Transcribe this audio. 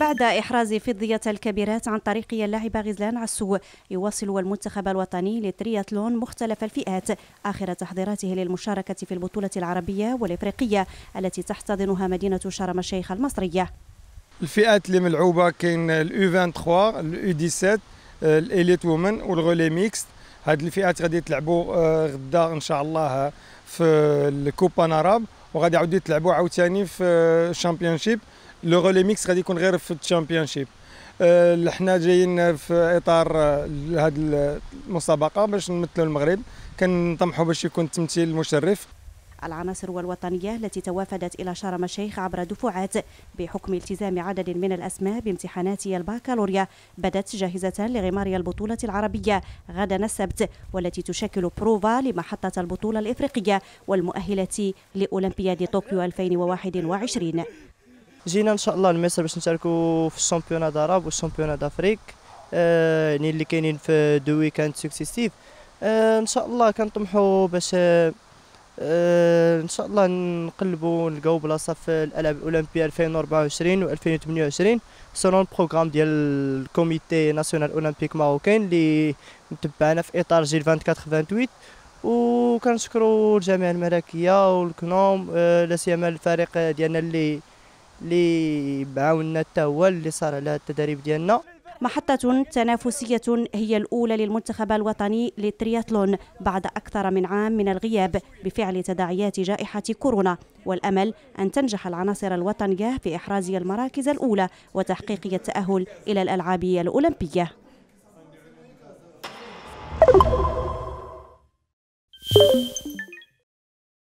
بعد إحراز فضية الكبيرات عن طريق اللاعبة غزلان عسو يواصل المنتخب الوطني للترياتلون مختلف الفئات آخر تحضيراته للمشاركة في البطولة العربية والإفريقية التي تحتضنها مدينة شرم الشيخ المصرية الفئات اللي ملعوبة كاين الأو 23 الأو 17 الإليت وومن والغولي ميكس هاد الفئات غادي تلعبوا آه، غدا إن شاء الله في الكوبا ناراب وغادي يعاودوا يتلعبوا عاوتاني في الشامبيونشيب آه، لو رولي ميكس غادي يكون غير في الشامبيون شيب آه، حنا جايين في اطار هذه آه، المسابقه باش نمثلوا المغرب كنطمحوا باش يكون التمثيل مشرف العناصر والوطنية التي توافدت إلى شرم الشيخ عبر دفعات بحكم التزام عدد من الأسماء بامتحانات الباكالوريا بدت جاهزة لغمار البطولة العربية غدا السبت والتي تشكل بروفا لمحطة البطولة الإفريقية والمؤهلة لأولمبياد طوكيو 2021 جينا ان شاء الله لمصر باش نشاركوا في الشامبيون داراب والشامبيون دافريك يعني آه، اللي كاينين في دو ويكاند سكسيسيف آه، ان شاء الله كنطمحوا باش آه، ان شاء الله نقلبوا نلقاو بلاصه في الالعاب الاولمبيه 2024 و 2028 سولون البروغرام ديال الكوميتي ناسيونال اولمبيك ماروكين اللي متبعنا في اطار جيل 24 28 وكنشكروا الجامعه الملكيه والكنوم لا سيما الفريق ديالنا اللي اللي بعاوننا حتى هو اللي صار على التدريب ديالنا محطة تنافسية هي الأولى للمنتخب الوطني للترياتلون بعد أكثر من عام من الغياب بفعل تداعيات جائحة كورونا والأمل أن تنجح العناصر الوطنية في إحراز المراكز الأولى وتحقيق التأهل إلى الألعاب الأولمبية you.